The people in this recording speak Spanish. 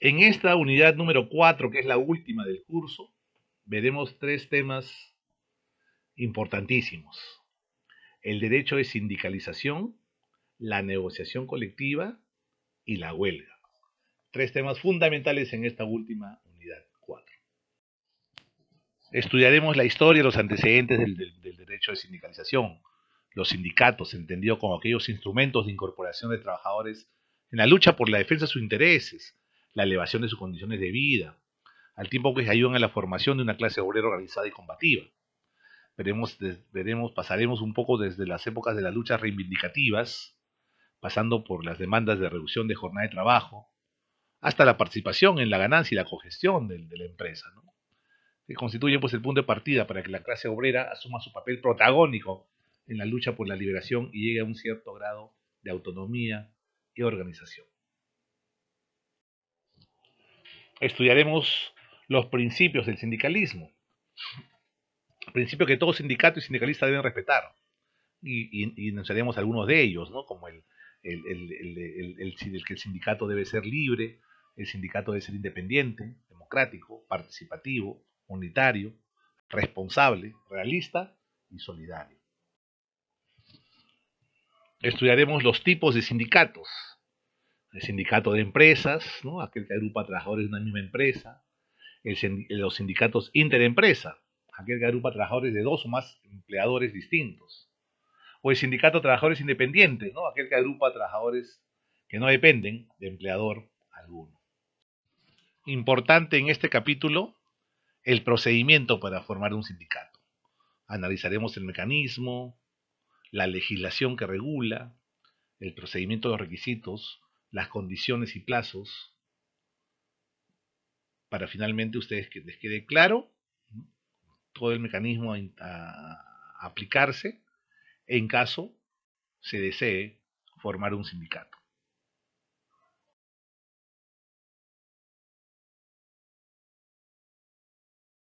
En esta unidad número 4, que es la última del curso, veremos tres temas importantísimos. El derecho de sindicalización, la negociación colectiva y la huelga. Tres temas fundamentales en esta última unidad 4. Estudiaremos la historia y los antecedentes del, derecho de sindicalización, los sindicatos, entendido como aquellos instrumentos de incorporación de trabajadores en la lucha por la defensa de sus intereses, la elevación de sus condiciones de vida, al tiempo que se ayudan a la formación de una clase obrera organizada y combativa. Veremos, veremos, pasaremos un poco desde las épocas de las luchas reivindicativas, pasando por las demandas de reducción de jornada de trabajo, hasta la participación en la ganancia y la cogestión de, la empresa, que constituye pues, el punto de partida para que la clase obrera asuma su papel protagónico en la lucha por la liberación y llegue a un cierto grado de autonomía y organización estudiaremos los principios del sindicalismo, principios que todo sindicato y sindicalista deben respetar, y, y, enunciaremos algunos de ellos, ¿no? como el, el, que el sindicato debe ser libre, el sindicato debe ser independiente, democrático, participativo, unitario, responsable, realista y solidario. Estudiaremos los tipos de sindicatos, el sindicato de empresas, ¿no? aquel que agrupa trabajadores de una misma empresa, el, los sindicatos interempresa, aquel que agrupa trabajadores de dos o más empleadores distintos, o el sindicato de trabajadores independientes, ¿no? aquel que agrupa trabajadores que no dependen de empleador alguno. Importante en este capítulo el procedimiento para formar un sindicato. Analizaremos el mecanismo, la legislación que regula, el procedimiento de los requisitos, las condiciones y plazos para finalmente ustedes que les quede claro todo el mecanismo a, a aplicarse en caso se desee formar un sindicato.